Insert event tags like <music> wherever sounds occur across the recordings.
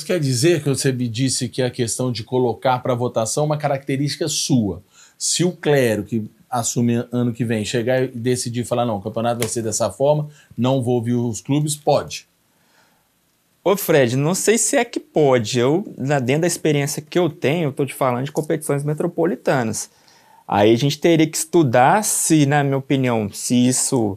Isso quer dizer que você me disse que a questão de colocar para votação é uma característica sua. Se o clero que assume ano que vem chegar e decidir falar não, o campeonato vai ser dessa forma, não vou ouvir os clubes, pode. Ô Fred, não sei se é que pode. Eu, dentro da experiência que eu tenho, eu tô te falando de competições metropolitanas. Aí a gente teria que estudar se, na minha opinião, se isso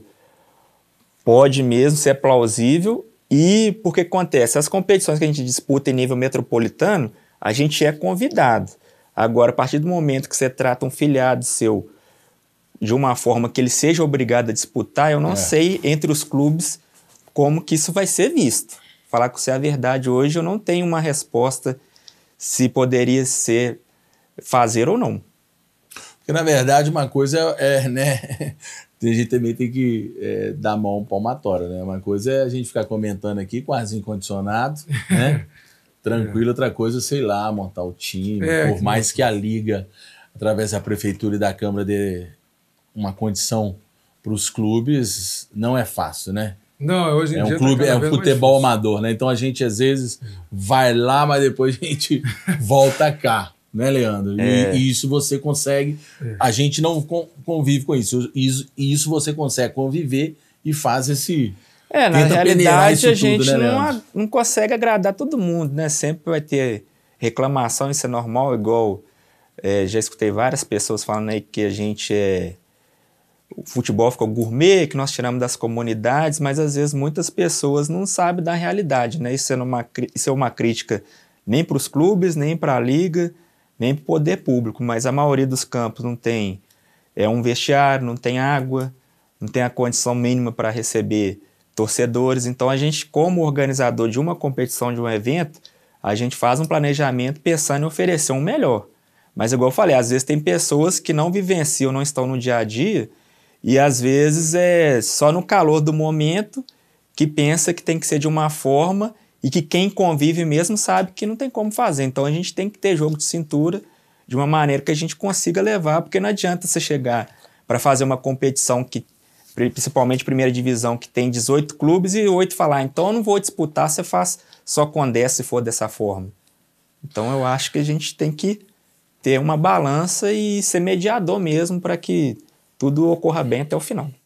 pode mesmo, se é plausível e por que acontece? As competições que a gente disputa em nível metropolitano, a gente é convidado. Agora, a partir do momento que você trata um filiado seu de uma forma que ele seja obrigado a disputar, eu não é. sei entre os clubes como que isso vai ser visto. Falar com você a verdade hoje, eu não tenho uma resposta se poderia ser fazer ou não. Porque, na verdade, uma coisa é, é né? a gente também tem que é, dar mão palmatória, né? Uma coisa é a gente ficar comentando aqui, quase incondicionado, né? <laughs> Tranquilo, é. outra coisa, sei lá, montar o time, é, por mais que a liga, através da prefeitura e da Câmara, dê uma condição para os clubes, não é fácil, né? Não, hoje em é um dia tá clube, tá é um futebol amador, né? Então a gente às vezes vai lá, mas depois a gente <laughs> volta cá né, Leandro? É. E, e, isso você consegue. É. A gente não convive com isso. E isso, isso você consegue conviver e faz esse. É, na realidade, a gente tudo, né, não, a, não consegue agradar todo mundo, né? Sempre vai ter reclamação, isso é normal, igual. É, já escutei várias pessoas falando aí que a gente é. O futebol ficou gourmet, que nós tiramos das comunidades, mas às vezes muitas pessoas não sabem da realidade, né? Isso é uma, isso é uma crítica nem para os clubes, nem para a liga nem para o poder público, mas a maioria dos campos não tem é um vestiário, não tem água, não tem a condição mínima para receber torcedores. Então a gente, como organizador de uma competição, de um evento, a gente faz um planejamento pensando em oferecer um melhor. Mas igual eu falei, às vezes tem pessoas que não vivenciam, não estão no dia a dia, e às vezes é só no calor do momento que pensa que tem que ser de uma forma e que quem convive mesmo sabe que não tem como fazer. Então a gente tem que ter jogo de cintura de uma maneira que a gente consiga levar, porque não adianta você chegar para fazer uma competição que principalmente primeira divisão que tem 18 clubes e oito falar, então eu não vou disputar, você faz só com 10 se for dessa forma. Então eu acho que a gente tem que ter uma balança e ser mediador mesmo para que tudo ocorra bem até o final.